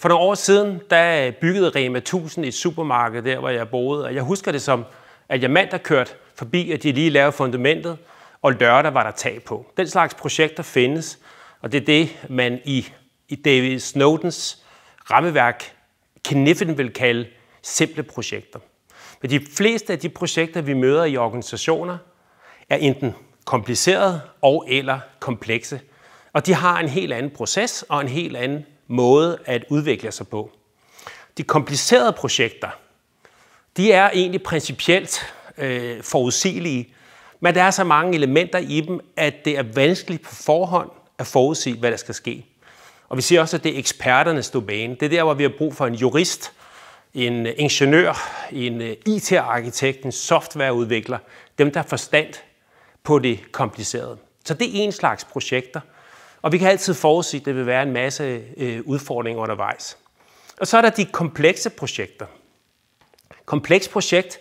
For nogle år siden, der byggede Rema 1000 i et supermarked, der hvor jeg boede, og jeg husker det som, at jeg mandag kørte forbi, at de lige lavede fundamentet, og lørdag var der tag på. Den slags projekter findes, og det er det, man i, i David Snowdens rammeværk Kniffen vil kalde simple projekter. Men de fleste af de projekter, vi møder i organisationer, er enten komplicerede og eller komplekse. Og de har en helt anden proces og en helt anden måde at udvikle sig på. De komplicerede projekter, de er egentlig principielt øh, forudsigelige, men der er så mange elementer i dem, at det er vanskeligt på forhånd at forudsige, hvad der skal ske. Og vi siger også, at det er eksperternes domæne. Det er der, hvor vi har brug for en jurist, en ingeniør, en øh, IT-arkitekt, en softwareudvikler, dem, der har forstand på det komplicerede. Så det er en slags projekter – og vi kan altid forudse, at der vil være en masse øh, udfordringer undervejs. Og så er der de komplekse projekter. Kompleks projekt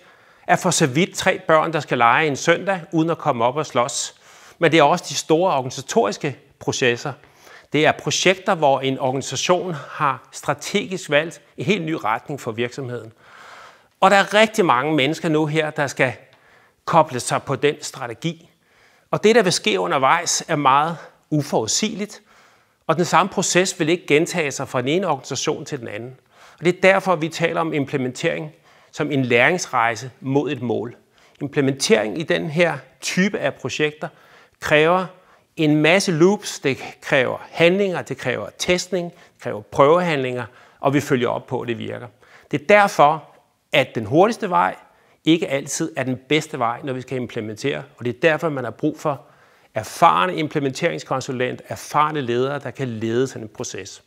er for så vidt tre børn, der skal lege en søndag, uden at komme op og slås. Men det er også de store organisatoriske processer. Det er projekter, hvor en organisation har strategisk valgt en helt ny retning for virksomheden. Og der er rigtig mange mennesker nu her, der skal koble sig på den strategi. Og det, der vil ske undervejs, er meget uforudsigeligt, og den samme proces vil ikke gentage sig fra den ene organisation til den anden. Og det er derfor, vi taler om implementering som en læringsrejse mod et mål. Implementering i den her type af projekter kræver en masse loops, det kræver handlinger, det kræver testning, det kræver prøvehandlinger, og vi følger op på, at det virker. Det er derfor, at den hurtigste vej ikke altid er den bedste vej, når vi skal implementere, og det er derfor, man har brug for erfarne implementeringskonsulent, erfarne ledere, der kan lede sådan en proces.